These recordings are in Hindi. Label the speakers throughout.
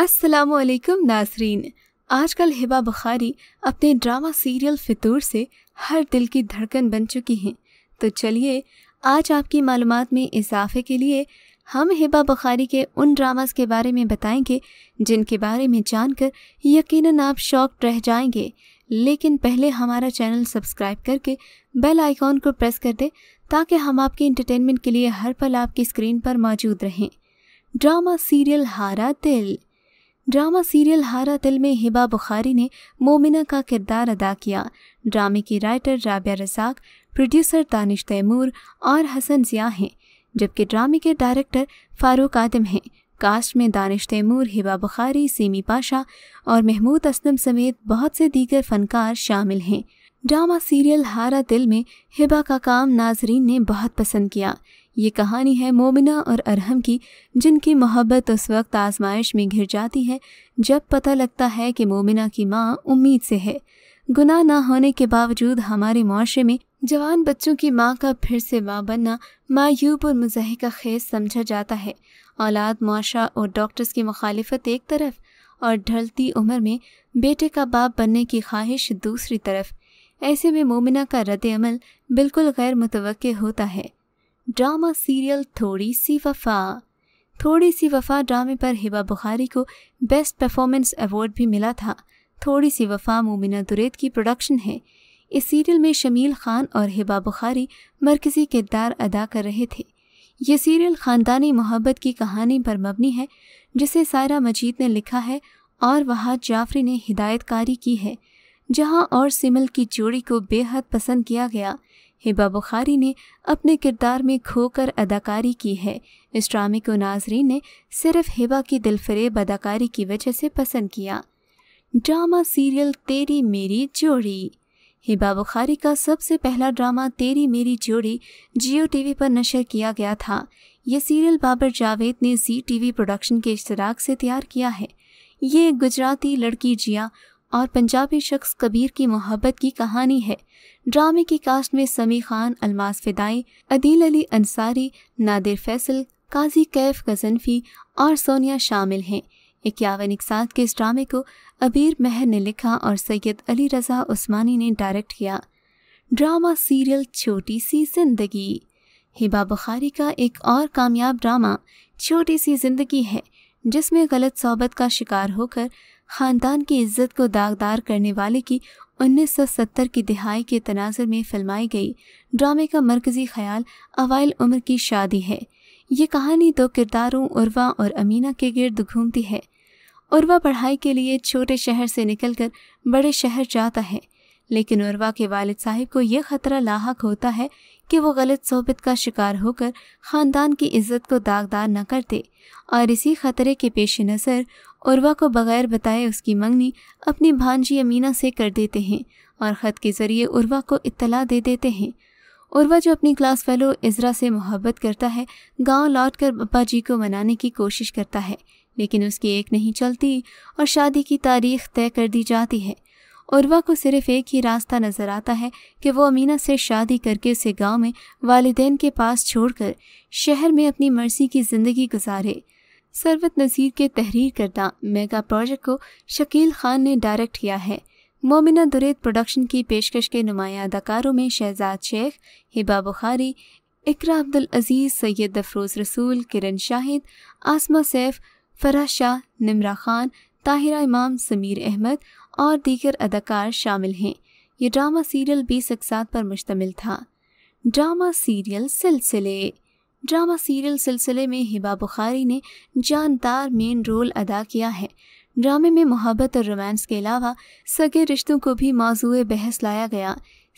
Speaker 1: असलकम नाजरीन आजकल हिबा बुखारी अपने ड्रामा सीरियल फितूर से हर दिल की धड़कन बन चुकी हैं तो चलिए आज आपकी मालूम में इजाफे के लिए हम हिबा बुखारी के उन ड्रामास के बारे में बताएंगे जिनके बारे में जानकर यकीनन आप शॉक्ड रह जाएंगे लेकिन पहले हमारा चैनल सब्सक्राइब करके बेल आइकॉन को प्रेस कर दें ताकि हम आपके इंटरटेनमेंट के लिए हर पल आपकी स्क्रीन पर मौजूद रहें ड्रामा सीरियल हारा दिल ड्रामा सीरियल हारा तिल में हिबा बुखारी ने मोमिना का किरदार अदा किया ड्रामे की राइटर राबिया रजाक प्रोड्यूसर दानिश तैमूर और हसन जिया हैं जबकि ड्रामे के डायरेक्टर फ़ारूक आदम हैं कास्ट में दानिश तैमूर हिबा बुखारी सीमी पाशा और महमूद असलम समेत बहुत से दीगर फनकार शामिल हैं ड्रामा सीरियल हारा दिल में हिबा का काम नाजरीन ने बहुत पसंद किया ये कहानी है मोमिना और अरहम की जिनकी मोहब्बत उस वक्त आजमाइश में घिर जाती है जब पता लगता है कि मोमिना की माँ उम्मीद से है गुनाह ना होने के बावजूद हमारे माशरे में जवान बच्चों की माँ का फिर से माँ बनना मायूब और मजह का खेज समझा जाता है औलाद मुआशा और डॉक्टर्स की मुखालफत एक तरफ और ढलती उम्र में बेटे का बाप बनने की ख्वाहिश दूसरी तरफ ऐसे में मोमिना का रद्द अमल बिल्कुल गैर मुतव होता है ड्रामा सीरियल थोड़ी सी वफा थोड़ी सी वफा ड्रामे पर हिबा बुखारी को बेस्ट परफॉर्मेंस अवार्ड भी मिला था थोड़ी सी वफा मोमिना दुरेद की प्रोडक्शन है इस सीरियल में शमील खान और हिबा बुखारी मरकज़ी किरदार अदा कर रहे थे ये सीरियल ख़ानदानी मोहब्बत की कहानी पर मबनी है जिसे सायरा मजीद ने लिखा है और वहाँ जाफरी ने हिदायतकारी की है जहां और सिमल की जोड़ी को बेहद पसंद किया गया हिबा बुखारी ने अपने किरदार में खोकर अदाकारी की है इस ड्रामे को नाजरीन ने सिर्फ हिबा की दिलफरेब अदाकारी की वजह से पसंद किया ड्रामा सीरियल तेरी मेरी जोड़ी हिबा बुखारी का सबसे पहला ड्रामा तेरी मेरी जोड़ी जियो टीवी पर नशर किया गया था यह सीरियल बाबर जावेद ने जी टीवी प्रोडक्शन के इश्तराक से तैयार किया है ये गुजराती लड़की जिया और पंजाबी शख्स कबीर की मोहब्बत की कहानी है ड्रामे की कास्ट में समी खान अलमास फिदाई अदील अली अंसारी नादिर फैसल काजी कैफ गजनफी और सोनिया शामिल हैं इक्यावन इकसाद के इस ड्रामे को अबीर मेहर ने लिखा और सैयद अली रज़ा उस्मानी ने डायरेक्ट किया ड्रामा सीरियल छोटी सी जिंदगी हिबा बुखारी का एक और कामयाब ड्रामा छोटी सी जिंदगी है जिसमें गलत सोहबत का शिकार होकर ख़ानदान की इज्जत को दागदार करने वाले की 1970 की दिहाई के तनाजर में फिल्माई गई ड्रामे का मरकज़ी ख्याल अवाइल उम्र की शादी है ये कहानी दो किरदारों उर्वा और अमीना के गिर्द घूमती है उर्वा पढ़ाई के लिए छोटे शहर से निकलकर बड़े शहर जाता है लेकिन उर्वा के वालिद साहिब को यह ख़तरा लाक होता है कि वो गलत सोबत का शिकार होकर ख़ानदान की इज्जत को दागदार न करते और इसी ख़तरे के पेश नज़र उर्वा को बगैर बताए उसकी मंगनी अपनी भांजी अमीना से कर देते हैं और ख़त के ज़रिए उर्वा को इत्तला दे देते हैं उर्वा जो अपनी क्लास फेलो इजरा से मोहब्बत करता है गांव लौटकर बब्बा जी को मनाने की कोशिश करता है लेकिन उसकी एक नहीं चलती और शादी की तारीख तय कर दी जाती है उर्वा को सिर्फ एक ही रास्ता नज़र आता है कि वो अमीना से शादी करके उसे गांव में वालदेन के पास छोड़कर शहर में अपनी मर्जी की ज़िंदगी गुजारे सरवत नज़ीर के तहरीर करदा मेगा प्रोजेक्ट को शकील खान ने डायरेक्ट किया है मोमिना दुरेद प्रोडक्शन की पेशकश के नुमाया अदाकारों में शहजाद शेख हिबा बुखारी इकरा अब्दुल अजीज़ सैयद अफरोज़ रसूल किरण शाहिद आसमा सैफ फराह शाह निमरा खान ताहिरा इमाम समीर अहमद और दीगर अदाकार शामिल हैं ये ड्रामा सीरियल बीस अकसात पर मुश्तमिल था drama serial Silsilay drama serial Silsilay में हिबा बुखारी ने जानदार मेन रोल अदा किया है ड्रामे में मोहब्बत और रोमांस के अलावा सगे रिश्तों को भी मौजू बहस लाया गया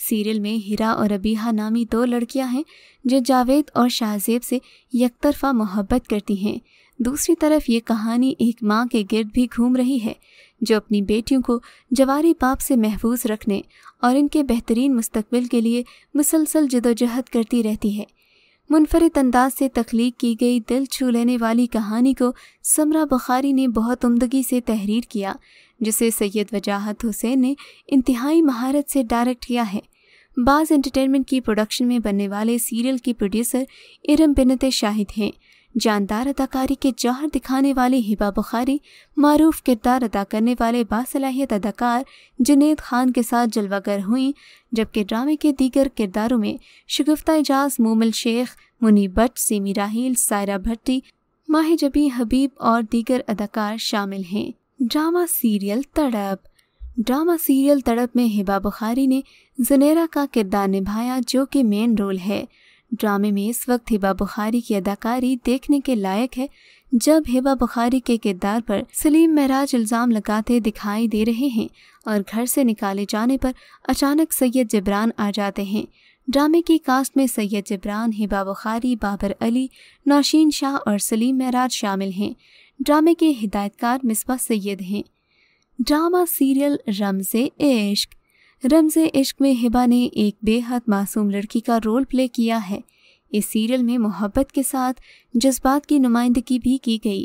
Speaker 1: सीरियल में हिरा और अबीहा नामी दो लड़कियां हैं जो जावेद और शाहजेब से यकतरफा मोहब्बत करती हैं दूसरी तरफ ये कहानी एक माँ के गिर्द भी घूम रही है जो अपनी बेटियों को जवारी पाप से महफूज रखने और इनके बेहतरीन मुस्तबिल के लिए मुसलसल जदोजहद करती रहती है मुनफरद अंदाज से तख्लीक की गई दिल छू लेने वाली कहानी को समरा बुखारी ने बहुत उमदगी से तहरीर किया जिसे सैयद वजाहत हुसैन ने इंतहाई महारत से डायरेक्ट किया है बाज़ एंटरटेनमेंट की प्रोडक्शन में बनने वाले सीरियल की प्रोड्यूसर इरम बिनत शाहिद हैं जानदार अदाकारी के जौहर दिखाने वाली हिबा बुखारी मरूफ किरदार अदा करने वाले बासलाहियत अदाकार जुनेद खान के साथ जलवागर हुई जबकि ड्रामे के दीगर किरदारों में शगुफ्ता एजाज मोमल शेख मुनी भट्ट सीमी राहील सायरा भट्टी माहिजबी हबीब और दीगर अदाकार शामिल हैं drama serial Tarap drama serial Tarap में हिबा बुखारी ने जनेरा का किरदार निभाया जो कि मेन रोल है ड्रामे में इस वक्त हिबा बुखारी की अदाकारी देखने के लायक है जब हिबा बुखारी के किरदार पर सलीम महराज इल्ज़ाम लगाते दिखाई दे रहे हैं और घर से निकाले जाने पर अचानक सैयद जबरान आ जाते हैं ड्रामे की कास्ट में सैयद जबरान हिबा बुखारी बाबर अली नौशीन शाह और सलीम महराज शामिल हैं ड्रामे के हिदायतकार मिसबा सैयद हैं ड्रामा सीरियल रमज़ इश्क रमज इश्क में हिबा ने एक बेहद मासूम लड़की का रोल प्ले किया है इस सीरियल में मोहब्बत के साथ जज्बात की नुमाइंदगी भी की गई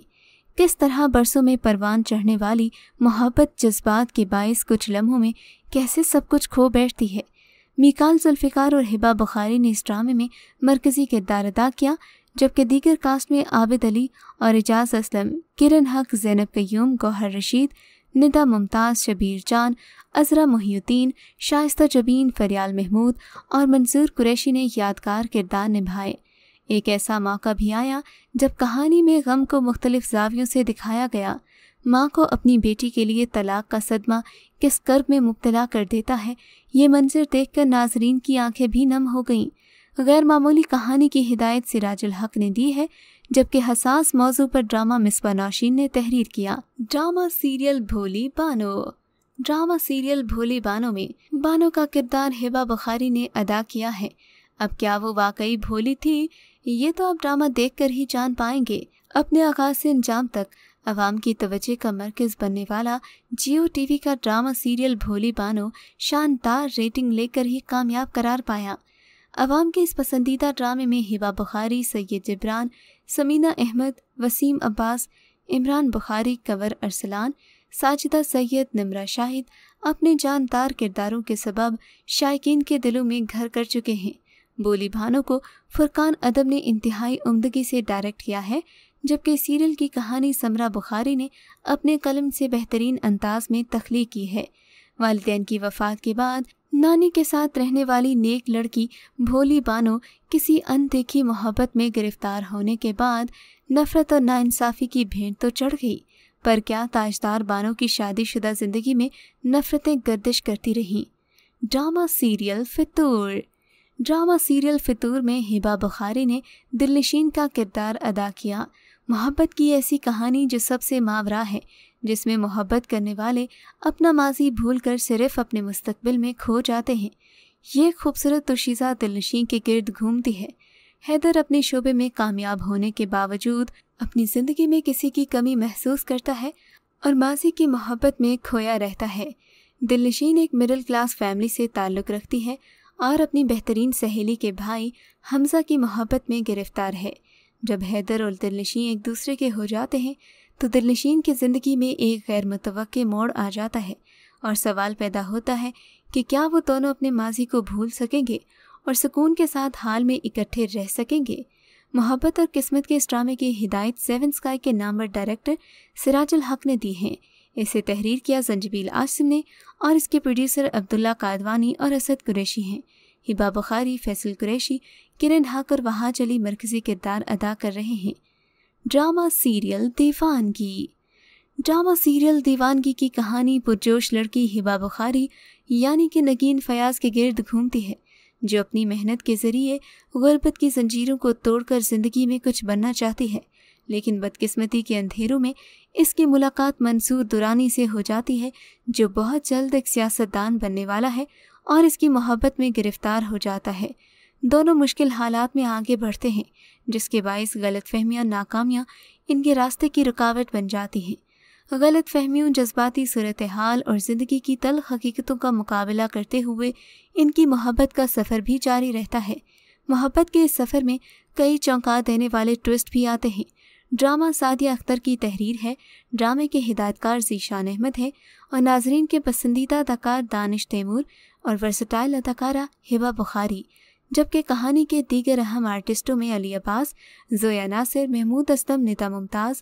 Speaker 1: किस तरह बरसों में परवान चढ़ने वाली मोहब्बत जज्बात के बायस कुछ लम्हों में कैसे सब कुछ खो बैठती है मिकाल जुल्फ़िकार और हिबा बुखारी ने इस ड्रामे में मरकज़ी किरदार अदा किया जबकि दीगर कास्ट में आबिद अली और एजाज असलम किरण हक जैनब कयूम गौहर रशीद निदा मुमताज़ शबीर जान अजरा मुहीद्दीन शाइस्ता जबीन फरियाल महमूद और मंजूर कुरैशी ने यादगार किरदार निभाए एक ऐसा मौका भी आया जब कहानी में गम को मुख्तलिफ जावियों से दिखाया गया माँ को अपनी बेटी के लिए तलाक का सदमा किस कर्ब में मुबतला कर देता है ये मंजर देखकर नाजरीन की आंखें भी नम हो गईं गैर मामूली कहानी की हिदायत सिराजुल हक ने दी है जबकि हसास मौजू पर ड्रामा मिसबा नौशीन ने तहरीर किया drama serial Bholi Bano drama serial Bholi Bano में बानो का किरदार हिबा बुखारी ने अदा किया है अब क्या वो वाकई भोली थी ये तो आप ड्रामा कर ही जान पाएंगे अपने आगाज से अंजाम तक अवाम की तवज्जो का मरकज़ बनने वाला जियो टीवी का ड्रामा सीरियल भोली बानो शानदार रेटिंग लेकर ही कामयाब करार पाया अवाम के इस पसंदीदा ड्रामे में हिबा बुखारी सैयद जबरान समीना अहमद वसीम अब्बास इमरान बुखारी कंवर अरसलान साजिदा सैयद नमरा शाहिद अपने जानदार किरदारों के सबब शायक के दिलों में घर कर चुके हैं बोली भानों को फुरकान अदब ने इंतहाई उमदगी से डायरेक्ट किया है जबकि सीरियल की कहानी समरा बुखारी ने अपने कलम से बेहतरीन अंदाज में तख्लीक की है वालदेन की वफात के बाद नानी के साथ रहने वाली नेक लड़की भोली बानो किसी अनदेखी मोहब्बत में गिरफ्तार होने के बाद नफरत और नाइंसाफ़ी की भेंट तो चढ़ गई पर क्या ताजदार बानो की शादीशुदा ज़िंदगी में नफरतें गर्दिश करती रहीं drama serial Fitoor drama serial Fitoor में हिबा बुखारी ने दिलनशीन का किरदार अदा किया मोहब्बत की ऐसी कहानी जो सबसे मावरा है जिसमें मोहब्बत करने वाले अपना माजी भूल कर सिर्फ अपने मुस्तबिल में खो जाते हैं ये खूबसूरत तुशीज़ा दिलनशी के गर्द घूमती है हैदर अपने शोबे में कामयाब होने के बावजूद अपनी ज़िंदगी में किसी की कमी महसूस करता है और माजी की मोहब्बत में खोया रहता है दिलनशीन एक मिडिल क्लास फैमिली से ताल्लुक़ रखती है और अपनी बेहतरीन सहेली के भाई हमजा की मोहब्बत में गिरफ्तार है जब हैदर और दिलनशीन एक दूसरे के हो जाते हैं तो दिलनशीन की ज़िंदगी में एक गैर मुतव मोड़ आ जाता है और सवाल पैदा होता है कि क्या वो दोनों अपने माजी को भूल सकेंगे और सुकून के साथ हाल में इकट्ठे रह सकेंगे मोहब्बत और किस्मत के इस ड्रामे की हिदायत सेवन स्काई के नामवर डायरेक्टर सिराजुल हक ने दी हैं इसे तहरीर किया जंजबील आसिम ने और इसके प्रोड्यूसर अब्दुल्ला कादवानी और असद कुरैशी हैं हिबा बुखारी फैसल कुरैशी किरण हाकर वहाँ चली मरकज़ी किरदार अदा कर रहे हैं drama serial Deewangi drama serial Deewangi की कहानी पुरजोश लड़की हिबा बुखारी यानी कि नगीन फयाज के गिर्द घूमती है जो अपनी मेहनत के ज़रिए गुरबत की जंजीरों को तोड़कर ज़िंदगी में कुछ बनना चाहती है लेकिन बदकिस्मती के अंधेरों में इसकी मुलाकात मंसूर दुरानी से हो जाती है जो बहुत जल्द एक सियासतदान बनने वाला है और इसकी मोहब्बत में गिरफ्तार हो जाता है दोनों मुश्किल हालात में आगे बढ़ते हैं जिसके बायस गलत फहमियाँ नाकामियाँ इनके रास्ते की रुकावट बन जाती हैं गलत फहमियों जज्बाती सूरत हाल और ज़िंदगी की तल हकीकतों का मुकाबला करते हुए इनकी मोहब्बत का सफ़र भी जारी रहता है मोहब्बत के इस सफ़र में कई चौंका देने वाले ट्विस्ट भी आते हैं ड्रामा सादिया अख्तर की तहरीर है ड्रामे के हिदायतकार जीशान अहमद है और नाजरीन के पसंदीदा अदाकार दानिश तैमूर और वर्सटाइल अदाकारा हिबा बुखारी जबकि कहानी के दीगर अहम आर्टिस्टों में अली अब्बास जोया नासिर महमूद असलम निता मुमताज़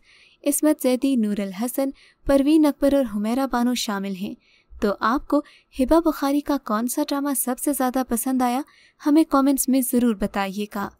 Speaker 1: इसमत जैदी नूरल हसन परवीन अकबर और हुमैरा बानो शामिल हैं तो आपको हिबा बुखारी का कौन सा ड्रामा सबसे ज़्यादा पसंद आया हमें कमेंट्स में ज़रूर बताइएगा